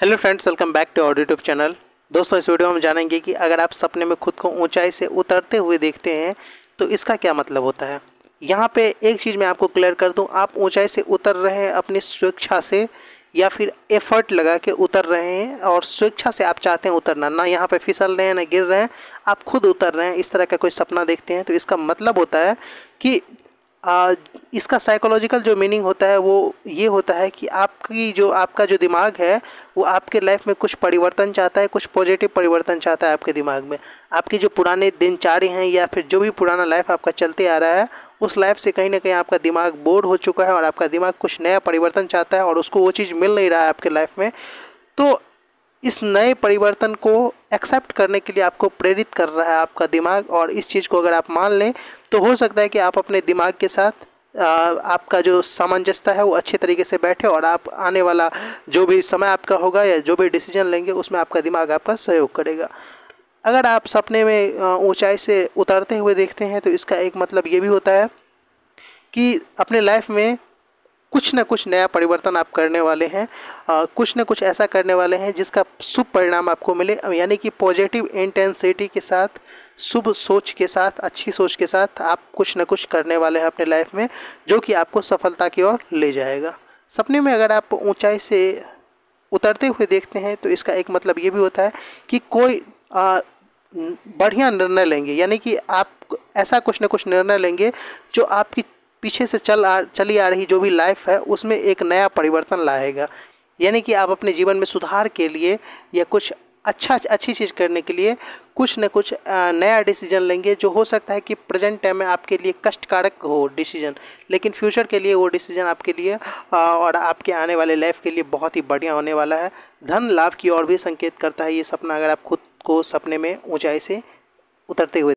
hello friends welcome back to our YouTube channel दोस्तों इस video में हम जानेंगे कि अगर आप सपने में खुद को ऊंचाई से उतरते हुए देखते हैं तो इसका क्या मतलब होता है यहाँ पे एक चीज़ मैं आपको क्लियर कर दूँ आप ऊंचाई से उतर रहे हैं अपनी स्वेच्छा से या फिर एफर्ट लगा के उतर रहे हैं और स्वेच्छा से आप चाहते हैं उतरना ना यहाँ पर फिसल रहे हैं ना गिर रहे हैं आप खुद उतर रहे हैं इस तरह का कोई सपना देखते हैं तो इसका मतलब होता है कि आ, इसका साइकोलॉजिकल जो मीनिंग होता है वो ये होता है कि आपकी जो आपका जो दिमाग है वो आपके लाइफ में कुछ परिवर्तन चाहता है कुछ पॉजिटिव परिवर्तन चाहता है आपके दिमाग में आपके जो पुराने दिनचर्या हैं या फिर जो भी पुराना लाइफ आपका चलते आ रहा है उस लाइफ से कहीं ना कहीं आपका दिमाग बोर्ड हो चुका है और आपका दिमाग कुछ नया परिवर्तन चाहता है और उसको वो चीज़ मिल नहीं रहा है आपके लाइफ में तो इस नए परिवर्तन को एक्सेप्ट करने के लिए आपको प्रेरित कर रहा है आपका दिमाग और इस चीज़ को अगर आप मान लें तो हो सकता है कि आप अपने दिमाग के साथ आपका जो सामंजस्यता है वो अच्छे तरीके से बैठे और आप आने वाला जो भी समय आपका होगा या जो भी डिसीजन लेंगे उसमें आपका दिमाग आपका सहयोग करेगा अगर आप सपने में ऊंचाई से उतरते हुए देखते हैं तो इसका एक मतलब ये भी होता है कि अपने लाइफ में कुछ ना कुछ नया परिवर्तन आप करने वाले हैं आ, कुछ ना कुछ ऐसा करने वाले हैं जिसका शुभ परिणाम आपको मिले यानी कि पॉजिटिव इंटेंसिटी के साथ शुभ सोच के साथ अच्छी सोच के साथ आप कुछ ना कुछ करने वाले हैं अपने लाइफ में जो कि आपको सफलता की ओर ले जाएगा सपने में अगर आप ऊंचाई से उतरते हुए देखते हैं तो इसका एक मतलब ये भी होता है कि कोई आ, बढ़िया निर्णय लेंगे यानी कि आप ऐसा कुछ ना कुछ निर्णय लेंगे जो आपकी पीछे से चल आ चली आ रही जो भी लाइफ है उसमें एक नया परिवर्तन लाएगा यानी कि आप अपने जीवन में सुधार के लिए या कुछ अच्छा अच्छी चीज़ करने के लिए कुछ न कुछ नया डिसीजन लेंगे जो हो सकता है कि प्रेजेंट टाइम में आपके लिए कष्टकारक हो डिसीजन लेकिन फ्यूचर के लिए वो डिसीजन आपके लिए और आपके आने वाले लाइफ के लिए बहुत ही बढ़िया होने वाला है धन लाभ की ओर भी संकेत करता है ये सपना अगर आप खुद को सपने में ऊंचाई से उतरते हुए